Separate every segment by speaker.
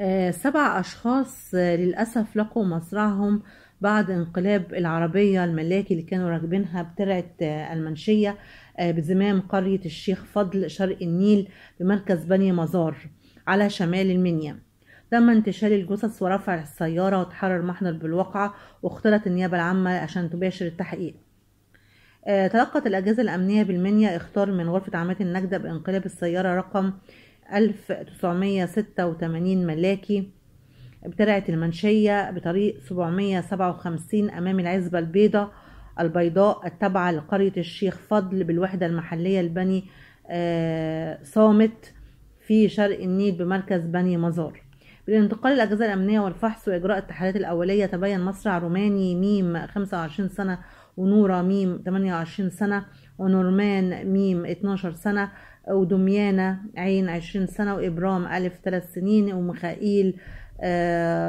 Speaker 1: آه، سبع أشخاص آه، للأسف لقوا مصرعهم بعد انقلاب العربية الملاكي اللي كانوا راكبينها بترعة آه، المنشية بزمام قرية الشيخ فضل شرق النيل بمركز بني مزار على شمال المنيا تم انتشال الجثث ورفع السيارة وتحرر محضر بالواقعة واختلت النيابة العامة عشان تباشر التحقيق تلقت الأجهزة الأمنية بالمنيا اختار من غرفة عمليات النجدة بانقلاب السيارة رقم 1986 ملاكي بترعة المنشية بطريق 757 أمام العزبة البيضاء البيضاء التابعة لقرية الشيخ فضل بالوحدة المحلية البني آه، صامت في شرق النيل بمركز بني مزار بالانتقال الأجهزة الأمنية والفحص وإجراء التحاليل الأولية تبين مصرع روماني ميم 25 سنة ونورا ميم 28 سنة ونورمان ميم 12 سنة ودميانة عين 20 سنة وإبرام ألف 3 سنين وميخائيل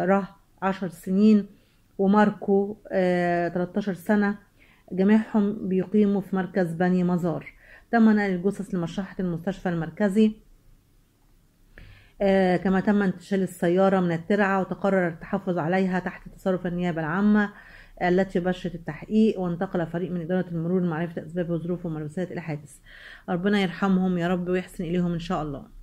Speaker 1: ره آه، 10 سنين وماركو آه، تلتاشر 13 سنة جميعهم بيقيموا في مركز بني مزار تم نقل الجثث لمشرحة المستشفى المركزي آه، كما تم انتشال السيارة من الترعة وتقرر التحفظ عليها تحت تصرف النيابة العامة التي بشرت التحقيق وانتقل فريق من إدارة المرور لمعرفة أسباب وظروف وملابسات الحادث ربنا يرحمهم يا رب ويحسن إليهم إن شاء الله